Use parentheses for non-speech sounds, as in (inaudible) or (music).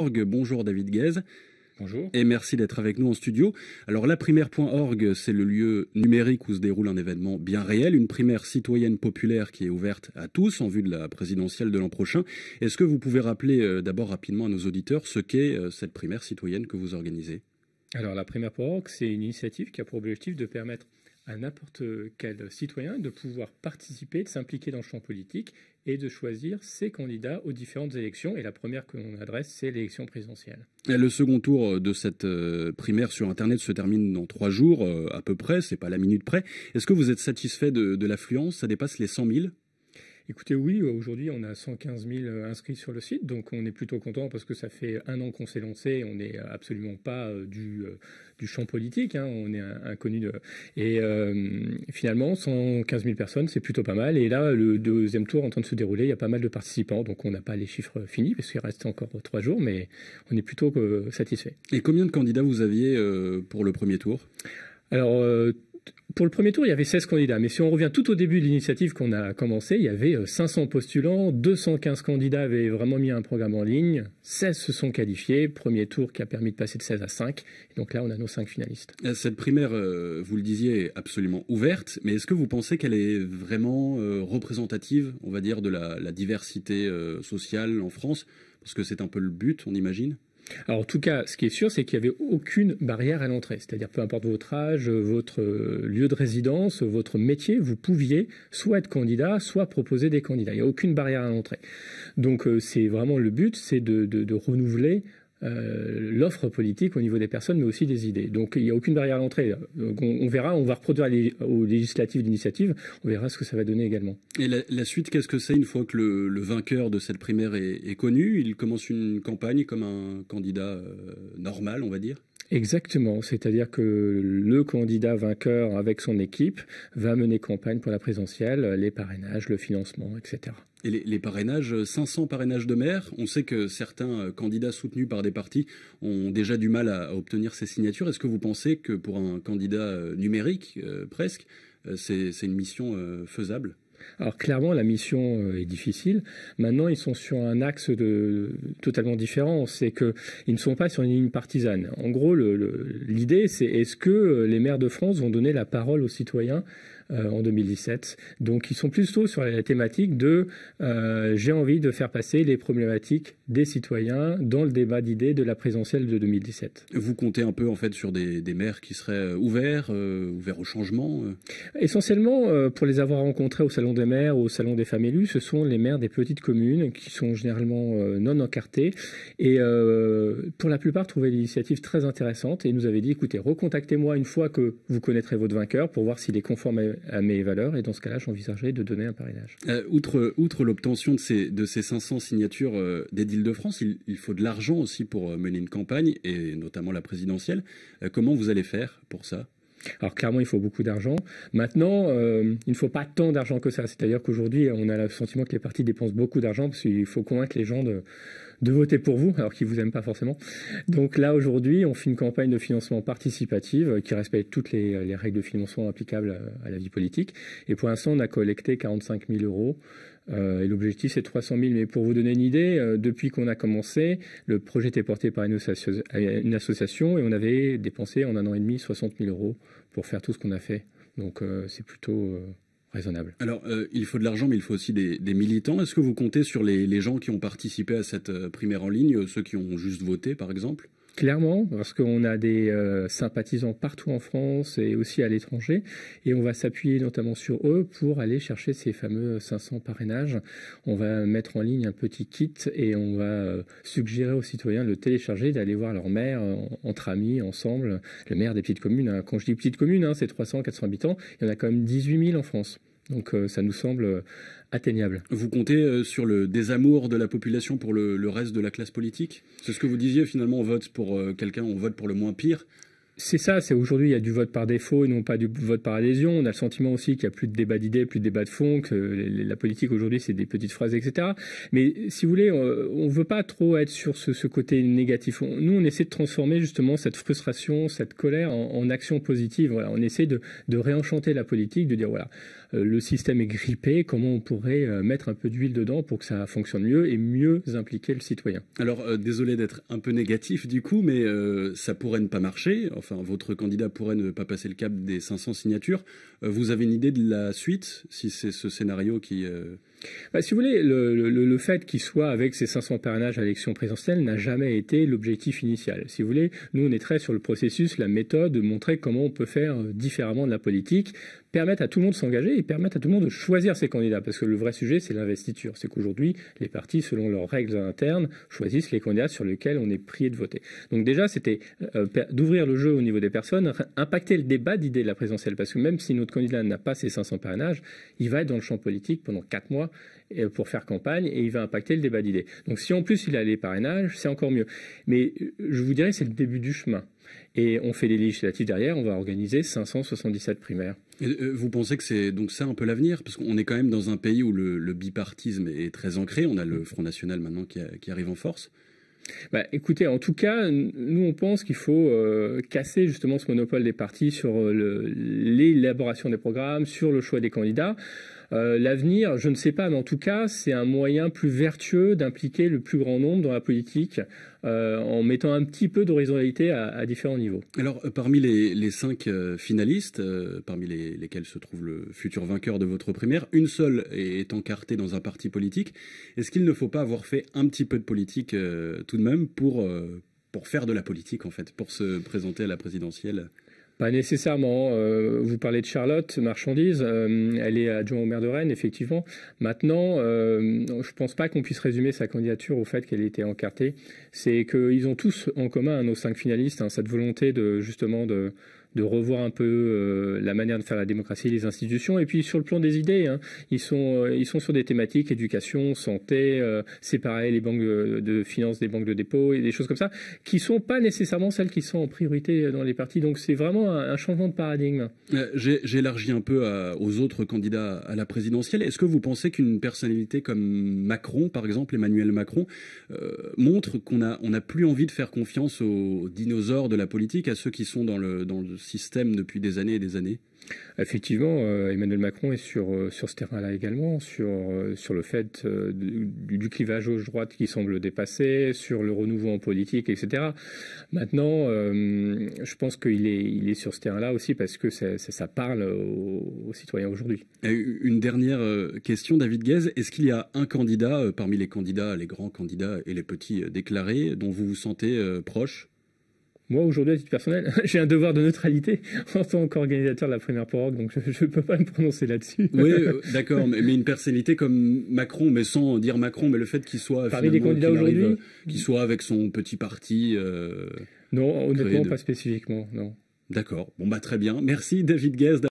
Bonjour David Guèze. Bonjour. Et merci d'être avec nous en studio. Alors la primaire.org, c'est le lieu numérique où se déroule un événement bien réel, une primaire citoyenne populaire qui est ouverte à tous en vue de la présidentielle de l'an prochain. Est-ce que vous pouvez rappeler euh, d'abord rapidement à nos auditeurs ce qu'est euh, cette primaire citoyenne que vous organisez Alors la primaire.org, c'est une initiative qui a pour objectif de permettre à n'importe quel citoyen de pouvoir participer, de s'impliquer dans le champ politique et de choisir ses candidats aux différentes élections. Et la première que l'on adresse, c'est l'élection présidentielle. le second tour de cette euh, primaire sur Internet se termine dans trois jours euh, à peu près, c'est pas la minute près. Est-ce que vous êtes satisfait de, de l'affluence Ça dépasse les 100 000 Écoutez, oui, aujourd'hui, on a 115 000 euh, inscrits sur le site, donc on est plutôt content parce que ça fait un an qu'on s'est lancé, on n'est absolument pas euh, euh, du, champ politique, hein, on est inconnu Et finalement, 115 000 personnes, c'est plutôt pas mal. Et là, le deuxième tour est en train de se dérouler, il y a pas mal de participants, donc on n'a pas les chiffres finis parce qu'il reste encore trois jours, mais on est plutôt satisfait. Et combien de candidats vous aviez pour le premier tour Alors, pour le premier tour, il y avait 16 candidats. Mais si on revient tout au début de l'initiative qu'on a commencé, il y avait 500 euh, postulants, 215 candidats avaient vraiment mis un programme en ligne, 16 se sont qualifiés, premier tour qui a permis de passer de 16 à 5. Et donc là, on a nos 5 finalistes. Euh, cette primaire, euh, vous le disiez, est absolument ouverte, mais est-ce que vous pensez qu'elle est vraiment représentative, on va dire, de la diversité sociale en France Parce que c'est un peu le but, on imagine alors en tout cas, ce qui est sûr, c'est qu'il n'y avait aucune barrière à l'entrée. C'est-à-dire peu importe votre âge, votre euh, lieu de résidence, votre métier, vous pouviez soit être candidat, soit proposer des candidats. Il n'y a aucune barrière à l'entrée. Donc euh, c'est vraiment le but, c'est de renouveler euh, l'offre politique au niveau des personnes, mais aussi des idées. Donc il n'y a aucune barrière à l'entrée. On, verra, on va reproduire aux législatives l'initiative, on verra ce que ça va donner également. Et la, suite, qu'est-ce que c'est une fois que le, vainqueur de cette primaire est, connu Il commence une campagne comme un candidat euh, normal, on va dire Exactement, c'est-à-dire que le candidat vainqueur avec son équipe va mener campagne pour la présidentielle, les parrainages, le financement, etc. Et les, parrainages, 500 euh, parrainages de maire on sait que certains euh, candidats soutenus par des partis ont déjà du mal à, obtenir ces signatures. Est-ce que vous pensez que pour un candidat euh, numérique, presque, c'est une mission faisable alors clairement, la mission euh, est difficile. Maintenant, ils sont sur un axe totalement différent. C'est qu'ils ne sont pas sur une ligne partisane. En gros, l'idée, c'est est-ce que euh, les maires de France vont donner la parole aux citoyens euh, en 2017. Donc ils sont plutôt sur la thématique de euh, j'ai envie de faire passer les problématiques des citoyens dans le débat d'idées de la présidentielle de 2017. Vous comptez un peu en fait sur des, des maires qui seraient euh, ouverts, ouverts au changement Essentiellement, pour les avoir rencontrés au Salon des maires au Salon des femmes élues, ce sont les maires des petites communes qui sont généralement non encartés et pour la plupart trouvaient l'initiative très intéressante et nous avaient dit écoutez, recontactez-moi une fois que vous connaîtrez votre vainqueur pour voir s'il est conforme à mes valeurs. Et dans ce cas-là, j'envisageais de donner un parrainage. Euh, outre l'obtention de ces, 500 signatures euh, des d'Île-de-France, il, faut de l'argent aussi pour euh, mener une campagne, et notamment la présidentielle. comment vous allez faire pour ça alors clairement, il faut beaucoup d'argent. Maintenant, il ne faut pas tant d'argent que ça. C'est-à-dire qu'aujourd'hui, on a le sentiment que les partis dépensent beaucoup d'argent parce qu'il faut convaincre les gens de, de voter pour vous, alors qu'ils vous aiment pas forcément. Donc là, aujourd'hui, on fait une campagne de financement participative euh, qui respecte toutes euh, les, règles de financement applicables euh, à la vie politique. Et pour l'instant, on a collecté 45 000 euros. et l'objectif, c'est 300 000. Mais pour vous donner une idée, depuis qu'on a commencé, le projet était porté par une, association et on avait dépensé en un an et demi 60 000 euros pour faire tout ce qu'on a fait. Donc c'est plutôt raisonnable. Alors, euh, il faut de l'argent, mais il faut aussi des, militants. Est-ce que vous comptez sur les, gens qui ont participé à cette euh, primaire en ligne, euh, ceux qui ont juste voté, par exemple clairement, parce qu'on a des euh, sympathisants partout en France et aussi à l'étranger, et on va s'appuyer notamment sur eux pour aller chercher ces fameux 500 parrainages. On va mettre en ligne un petit kit et on va euh, suggérer aux citoyens de le télécharger, d'aller voir leur maire entre amis, ensemble, le maire des petites communes. Hein. Quand je dis petites communes, hein, c'est 300, 400 habitants, il y en a quand même 18 000 en France. Donc euh, ça nous semble euh, atteignable. Vous comptez euh, sur le désamour de la population pour le, reste de la classe politique C'est ce que vous disiez finalement, on vote pour quelqu'un, on vote pour le moins pire c'est ça, c'est aujourd'hui il y a du vote par défaut et non pas du vote par adhésion. On a le sentiment aussi qu'il n'y a plus de débat d'idées, plus de débat de fond, que la politique aujourd'hui c'est des petites phrases, etc. Mais si vous voulez, on ne veut pas trop être sur ce, côté négatif. nous, on essaie de transformer justement cette frustration, cette colère en, action positive. Voilà, on essaie de, réenchanter la politique, de dire voilà, euh, le système est grippé, comment on pourrait euh, mettre un peu d'huile dedans pour que ça fonctionne mieux et mieux impliquer le citoyen. Alors euh, désolé d'être un peu négatif du coup, mais ça pourrait ne pas marcher votre candidat pourrait ne pas passer le cap des 500 signatures. Euh, vous avez une idée de la suite, si c'est ce scénario qui, euh, bah, si vous voulez, le, fait qu'il soit avec ses 500 parrainages à l'élection présidentielle n'a jamais été l'objectif initial. Si vous voulez, nous, on est très sur le processus, la méthode, montrer comment on peut faire euh, différemment de la politique, permettre à tout le monde de s'engager et permettre à tout le monde de choisir ses candidats. Parce que le vrai sujet, c'est l'investiture. C'est qu'aujourd'hui, les partis, selon leurs règles internes, choisissent les candidats sur lesquels on est prié de voter. Donc déjà, c'était euh, d'ouvrir le jeu au niveau des personnes, impacter le débat d'idées de la présidentielle. Parce que même si notre candidat n'a pas ses 500 parrainages, il va être dans le champ politique pendant 4 mois euh, pour faire campagne et il va impacter le débat d'idées. Donc si en plus il a les parrainages, c'est encore mieux. Mais euh, je vous dirais c'est le début du chemin. Et on fait les législatives derrière, on va organiser 577 primaires. Euh, vous pensez que c'est donc ça un peu l'avenir Parce qu'on est quand même dans un pays où le, bipartisme est très ancré. On a le Front National maintenant qui, arrive en force. Bah, écoutez, en tout cas, nous on pense qu'il faut casser justement ce monopole des partis sur l'élaboration des programmes, sur le choix des candidats. Euh, l'avenir, je ne sais pas, mais en tout cas, c'est un moyen plus vertueux d'impliquer le plus grand nombre dans la politique euh, en mettant un petit peu d'horizontalité à, différents niveaux. Alors, euh, parmi les, cinq finalistes, parmi lesquels se trouve le futur vainqueur de votre primaire, une seule est, encartée dans un parti politique. Est-ce qu'il ne faut pas avoir fait un petit peu de politique tout de même pour faire de la politique, en fait, pour se présenter à la présidentielle pas nécessairement. Euh, vous parlez de Charlotte, marchandise. Euh, elle est adjointe au maire de Rennes, effectivement. Maintenant, euh, je ne pense pas qu'on puisse résumer sa candidature au fait qu'elle était encartée. C'est qu'ils ont tous en commun, nos cinq finalistes, hein, cette volonté de justement de de revoir un peu euh, la manière de faire la démocratie, les institutions. Et puis sur le plan des idées, hein, ils, sont, euh, ils sont sur des thématiques éducation, santé, euh, séparer les banques de, finances des banques de dépôt et des choses comme ça, qui sont pas nécessairement celles qui sont en priorité dans les partis. Donc c'est vraiment un, changement de paradigme. J'élargis un peu aux autres candidats à la présidentielle. Est-ce que vous pensez qu'une personnalité comme Macron, par exemple, Emmanuel Macron, montre qu'on n'a on plus envie de faire confiance aux dinosaures de la politique, à ceux qui sont dans le, dans le système depuis des années et des années. Effectivement, euh, Emmanuel Macron est sur, euh, sur ce terrain-là également, sur, euh, sur le fait du, clivage gauche-droite qui semble dépassé, sur le renouveau en politique, etc. Maintenant, je pense qu'il est, il est sur ce terrain-là aussi parce que ça, parle aux, citoyens aujourd'hui. Une dernière question, David Guez. Est-ce qu'il y a un candidat parmi les candidats, les grands candidats et les petits déclarés, dont vous vous sentez proche moi, aujourd'hui, à titre personnel, (laughs) j'ai un devoir de neutralité (laughs) en tant qu'organisateur de la première pour donc je ne peux pas me prononcer là-dessus. Oui, euh, (laughs) d'accord, mais, une personnalité comme Macron, mais sans dire Macron, mais le fait qu'il soit. aujourd'hui Qu'il soit avec son petit parti. Euh, non, honnêtement, pas spécifiquement, non. D'accord, bon, bah très bien. Merci, David Guest.